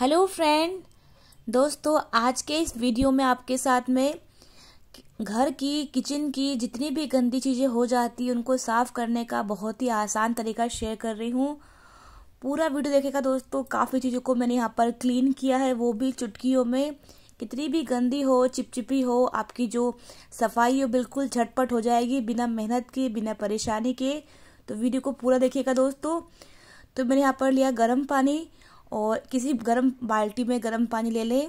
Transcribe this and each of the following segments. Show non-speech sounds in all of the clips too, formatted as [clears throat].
hello friend दोस्तों आज के इस वीडियो में आपके साथ में घर की किचन की जितनी भी गंदी चीज़ें हो जाती है उनको साफ़ करने का बहुत ही आसान तरीका शेयर कर रही हूँ पूरा वीडियो देखेगा दोस्तों काफ़ी चीज़ों को मैंने यहाँ पर क्लीन किया है वो भी चुटकियों में कितनी भी गंदी हो चिपचिपी हो आपकी जो सफाई हो बिल्कुल झटपट हो जाएगी बिना मेहनत के बिना परेशानी के तो वीडियो को पूरा देखिएगा दोस्तों तो मैंने यहाँ पर लिया गर्म पानी और किसी गर्म बाल्टी में गर्म पानी ले लें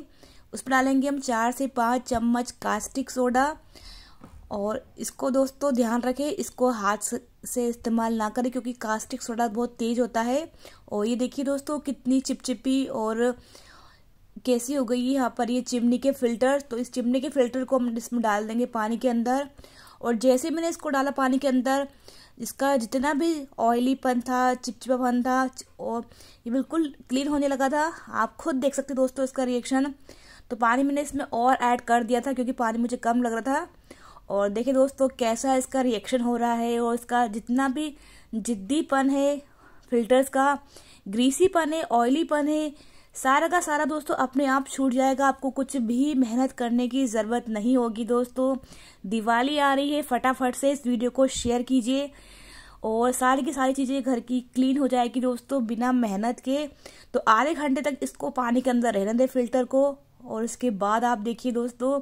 उस पर डालेंगे हम चार से पाँच चम्मच कास्टिक सोडा और इसको दोस्तों ध्यान रखें इसको हाथ से इस्तेमाल ना करें क्योंकि कास्टिक सोडा बहुत तेज़ होता है और ये देखिए दोस्तों कितनी चिपचिपी और कैसी हो गई यहाँ पर ये चिमनी के फिल्टर तो इस चिमनी के फिल्टर को हम इसमें डाल देंगे पानी के अंदर और जैसे मैंने इसको डाला पानी के अंदर इसका जितना भी ऑयलीपन था चिपचिपापन था और ये बिल्कुल क्लीन होने लगा था आप खुद देख सकते दोस्तों इसका रिएक्शन तो पानी मैंने इसमें और ऐड कर दिया था क्योंकि पानी मुझे कम लग रहा था और देखिए दोस्तों कैसा इसका रिएक्शन हो रहा है और इसका जितना भी जिद्दीपन है फिल्टर्स का ग्रीसीपन है ऑयलीपन है सारा का सारा दोस्तों अपने आप छूट जाएगा आपको कुछ भी मेहनत करने की ज़रूरत नहीं होगी दोस्तों दिवाली आ रही है फटाफट से इस वीडियो को शेयर कीजिए और सारी की सारी चीज़ें घर की क्लीन हो जाएगी दोस्तों बिना मेहनत के तो आधे घंटे तक इसको पानी के अंदर रहने दें फिल्टर को और इसके बाद आप देखिए दोस्तों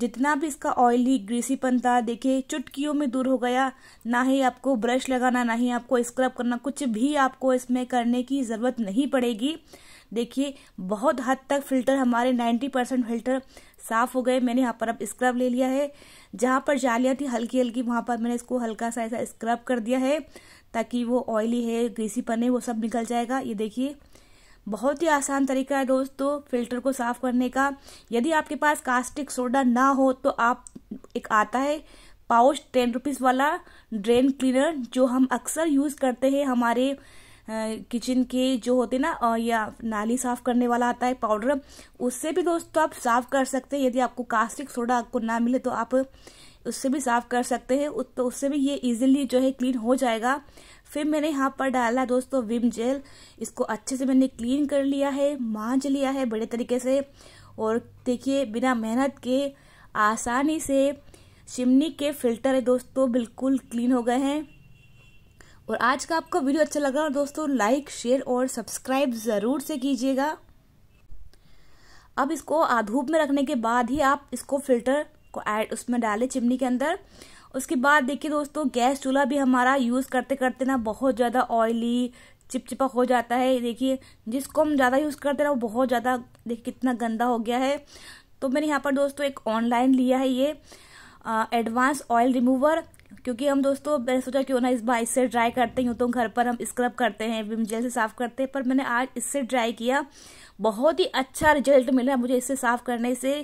जितना भी इसका ऑयली ग्रीसीपन था देखिए चुटकियों में दूर हो गया ना ही आपको ब्रश लगाना ना ही आपको स्क्रब करना कुछ भी आपको इसमें करने की ज़रूरत नहीं पड़ेगी देखिए बहुत हद तक फिल्टर हमारे 90 परसेंट फिल्टर साफ हो गए मैंने यहाँ पर अब स्क्रब ले लिया है जहाँ पर जालियाँ थी हल्की हल्की वहाँ पर मैंने इसको हल्का सा ऐसा स्क्रब कर दिया है ताकि वो ऑयली है ग्रीसी पन है वो सब निकल जाएगा ये देखिए बहुत ही आसान तरीका है दोस्तों फिल्टर को साफ करने का यदि आपके पास कास्टिक सोडा ना हो तो आप एक आता है पाउच टेन रुपीज़ वाला ड्रेन क्लीनर जो हम अक्सर यूज़ करते हैं हमारे किचन के जो होते ना या नाली साफ करने वाला आता है पाउडर उससे भी दोस्तों तो आप साफ कर सकते हैं यदि आपको कास्टिक सोडा आपको ना मिले तो आप उससे भी साफ कर सकते हैं तो उससे भी ये इजीली जो है क्लीन हो जाएगा फिर मैंने यहाँ पर डाला दोस्तों विम जेल इसको अच्छे से मैंने क्लीन कर लिया है मांज लिया है बड़े तरीके से और देखिए बिना मेहनत के आसानी से चिमनी के फिल्टर है दोस्तों बिल्कुल क्लीन हो गए हैं और आज का आपको वीडियो अच्छा लगा और दोस्तों लाइक शेयर और सब्सक्राइब ज़रूर से कीजिएगा अब इसको धूप में रखने के बाद ही आप इसको फिल्टर को ऐड उसमें डालें चिमनी के अंदर उसके बाद देखिए दोस्तों गैस चूल्हा भी हमारा यूज़ करते करते ना बहुत ज़्यादा ऑयली चिपचिपा हो जाता है देखिए जिसको हम ज़्यादा यूज़ करते ना वो बहुत ज़्यादा देखिए कितना गंदा हो गया है तो मैंने यहाँ पर दोस्तों एक ऑनलाइन लिया है ये एडवांस ऑयल रिमूवर क्योंकि हम दोस्तों मैंने सोचा क्यों ना इस बार इससे ड्राई करते हैं तो घर पर हम स्क्रब करते हैं विम जेल से साफ़ करते हैं पर मैंने आज इससे ड्राई किया बहुत ही अच्छा रिजल्ट मिला मुझे इससे साफ़ करने से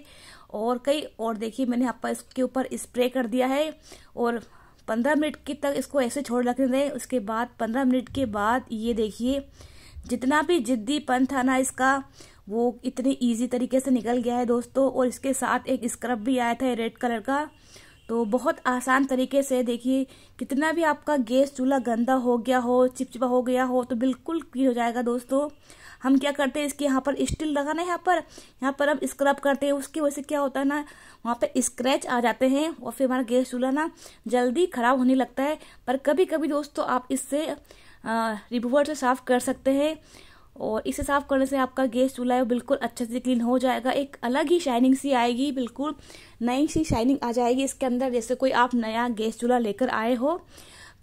और कई और देखिए मैंने पर इसके ऊपर स्प्रे कर दिया है और पंद्रह मिनट के तक इसको ऐसे छोड़ रखने दें उसके बाद पंद्रह मिनट के बाद ये देखिए जितना भी जिद्दीपन था ना इसका वो इतने इजी तरीके से निकल गया है दोस्तों और इसके साथ एक स्क्रब भी आया था रेड कलर का तो बहुत आसान तरीके से देखिए कितना भी आपका गैस चूल्हा गंदा हो गया हो चिपचिपा हो गया हो तो बिल्कुल क्लीन हो जाएगा दोस्तों हम क्या करते हैं इसके यहाँ पर स्टील लगाना है यहाँ पर यहाँ पर हम स्क्रब करते हैं उसकी वजह से क्या होता है ना वहाँ पे स्क्रैच आ जाते हैं और फिर हमारा गैस चूल्हा ना जल्दी ख़राब होने लगता है पर कभी कभी दोस्तों आप इससे रिमूवर से साफ़ कर सकते हैं और इसे साफ करने से आपका गैस चूल्हा है बिल्कुल अच्छे से क्लीन हो जाएगा एक अलग ही शाइनिंग सी आएगी बिल्कुल नई सी शाइनिंग आ जाएगी इसके अंदर जैसे कोई आप नया गैस चूल्हा लेकर आए हो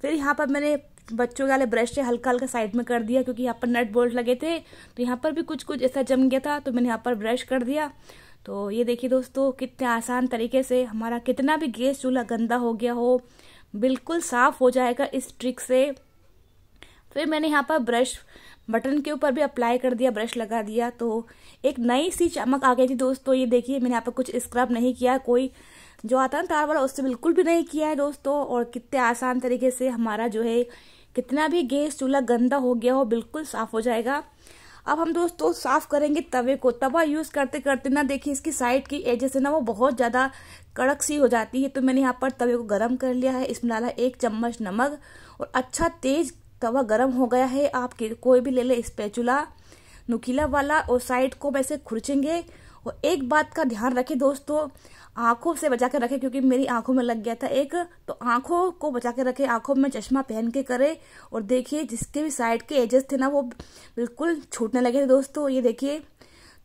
फिर यहाँ पर मैंने बच्चों के वाले ब्रश से हल्का हल्का साइड में कर दिया क्योंकि यहाँ पर नट बोल्ट लगे थे तो यहाँ पर भी कुछ कुछ ऐसा जम गया था तो मैंने यहाँ पर ब्रश कर दिया तो ये देखिए दोस्तों कितने आसान तरीके से हमारा कितना भी गैस चूल्हा गंदा हो गया हो बिल्कुल साफ़ हो जाएगा इस ट्रिक से फिर मैंने यहाँ पर ब्रश बटन के ऊपर भी अप्लाई कर दिया ब्रश लगा दिया तो एक नई सी चमक आ गई थी दोस्तों ये देखिए मैंने यहाँ पर कुछ स्क्रब नहीं किया कोई जो आता है तार वाला उससे बिल्कुल भी नहीं किया है दोस्तों और कितने आसान तरीके से हमारा जो है कितना भी गैस चूल्हा गंदा हो गया हो बिल्कुल साफ हो जाएगा अब हम दोस्तों साफ करेंगे तवे को तवा यूज करते करते ना देखिए इसकी साइड की एजेस है ना वो बहुत ज्यादा कड़क सी हो जाती है तो मैंने यहाँ पर तवे को गर्म कर लिया है इसमें डाला एक चम्मच नमक और अच्छा तेज तवा गर्म हो गया है आप कोई भी ले ले स्पैचुला नुकीला वाला और साइड को वैसे खुरचेंगे और एक बात का ध्यान रखें दोस्तों आंखों से बचा के रखें क्योंकि मेरी आंखों में लग गया था एक तो आंखों को बचा के रखें आंखों में चश्मा पहन के करें और देखिए जिसके भी साइड के एजेस थे ना वो बिल्कुल छूटने लगे थे दोस्तों ये देखिए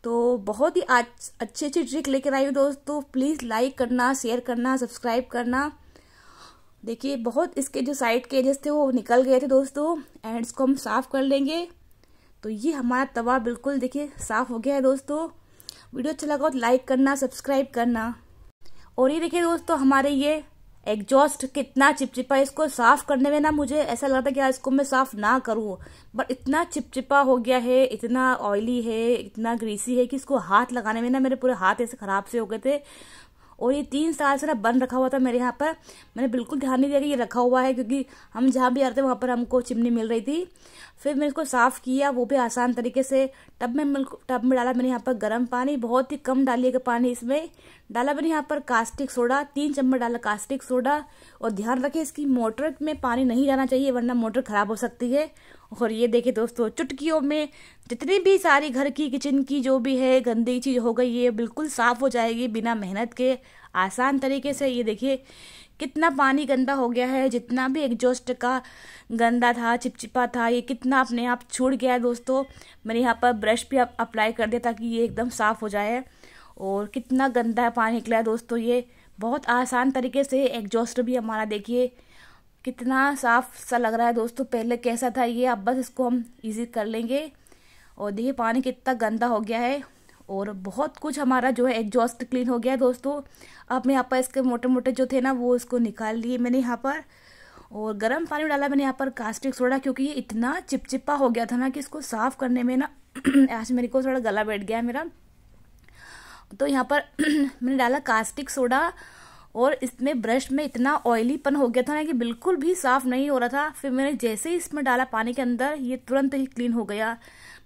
तो बहुत ही अच्छी अच्छी ट्रिक लेकर आई हूँ दोस्तों प्लीज़ लाइक करना शेयर करना सब्सक्राइब करना देखिए बहुत इसके जो साइड के एजेस थे वो निकल गए थे दोस्तों एंड इसको हम साफ़ कर लेंगे तो ये हमारा तवा बिल्कुल देखिए साफ़ हो गया है दोस्तों वीडियो अच्छा लगा तो लाइक करना सब्सक्राइब करना और ये देखिए दोस्तों हमारे ये एग्जॉस्ट कितना चिपचिपा है इसको साफ़ करने में ना मुझे ऐसा लगता है कि इसको मैं साफ़ ना करूँ बट इतना चिपचिपा हो गया है इतना ऑयली है इतना ग्रीसी है कि इसको हाथ लगाने में ना मेरे पूरे हाथ ऐसे ख़राब से हो गए थे और ये तीन साल से ना बंद रखा हुआ था मेरे यहाँ पर मैंने बिल्कुल ध्यान नहीं दिया कि ये रखा हुआ है क्योंकि हम जहाँ भी आ रहे थे वहाँ पर हमको चिमनी मिल रही थी फिर मैंने इसको साफ़ किया वो भी आसान तरीके से टब में टब में डाला मैंने यहाँ पर गर्म पानी बहुत ही कम डालिएगा पानी इसमें डाला मैंने यहाँ पर कास्टिक सोडा तीन चम्मच डाला कास्टिक सोडा और ध्यान रखें इसकी मोटर में पानी नहीं जाना चाहिए वरना मोटर ख़राब हो सकती है और ये देखिए दोस्तों चुटकियों में जितनी भी सारी घर की किचन की जो भी है गंदी चीज़ हो गई ये बिल्कुल साफ़ हो जाएगी बिना मेहनत के आसान तरीके से ये देखिए कितना पानी गंदा हो गया है जितना भी एग्जॉस्ट का गंदा था चिपचिपा था ये कितना अपने आप छूट गया है दोस्तों मैंने यहाँ पर ब्रश भी अप्लाई कर दिया ताकि ये एकदम साफ़ हो जाए और कितना गंदा पानी निकला है दोस्तों ये बहुत आसान तरीके से एग्जॉस्ट भी हमारा देखिए कितना साफ सा लग रहा है दोस्तों पहले कैसा था ये अब बस इसको हम इजी कर लेंगे और देखिए पानी कितना गंदा हो गया है और बहुत कुछ हमारा जो है एग्जॉस्ट क्लीन हो गया है दोस्तों अब मैं यहाँ पर इसके मोटे मोटे जो थे ना वो इसको निकाल लिए मैंने यहाँ पर और गर्म पानी डाला मैंने यहाँ पर कास्टिक सोडा क्योंकि ये इतना चिपचिपा हो गया था ना कि इसको साफ़ करने में ना [clears throat] आज मेरे को थोड़ा गला बैठ गया है मेरा तो यहाँ पर [clears throat] मैंने डाला कास्टिक सोडा और इसमें ब्रश में इतना ऑयलीपन हो गया था ना कि बिल्कुल भी साफ़ नहीं हो रहा था फिर मैंने जैसे ही इसमें डाला पानी के अंदर ये तुरंत ही क्लीन हो गया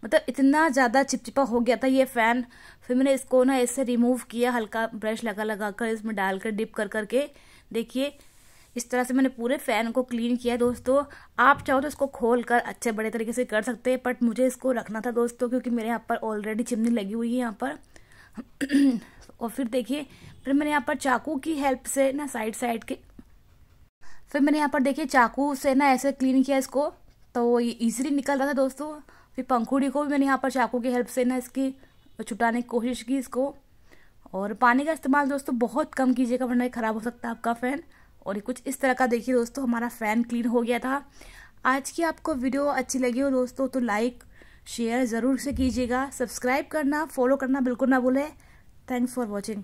मतलब इतना ज़्यादा चिपचिपा हो गया था ये फ़ैन फिर मैंने इसको ना इससे रिमूव किया हल्का ब्रश लगा लगा कर इसमें डाल कर डिप कर करके देखिए इस तरह से मैंने पूरे फ़ैन को क्लीन किया दोस्तों आप चाहो तो इसको खोल कर अच्छे बड़े तरीके से कर सकते हैं बट मुझे इसको रखना था दोस्तों क्योंकि मेरे यहाँ पर ऑलरेडी चिमनी लगी हुई है यहाँ पर और फिर देखिए फिर मैंने यहाँ पर चाकू की हेल्प से ना साइड साइड के फिर मैंने यहाँ पर देखिए चाकू से ना ऐसे क्लीन किया इसको तो ये ईजिली निकल रहा था दोस्तों फिर पंखुड़ी को भी मैंने यहाँ पर चाकू की हेल्प से ना इसकी छुटाने की कोशिश की इसको और पानी का इस्तेमाल दोस्तों बहुत कम कीजिएगा वरना ख़राब हो सकता है आपका फ़ैन और ये कुछ इस तरह का देखिए दोस्तों हमारा फ़ैन क्लीन हो गया था आज की आपको वीडियो अच्छी लगी हो दोस्तों तो लाइक शेयर ज़रूर से कीजिएगा सब्सक्राइब करना फॉलो करना बिल्कुल ना भूलें थैंक्स फॉर वॉचिंग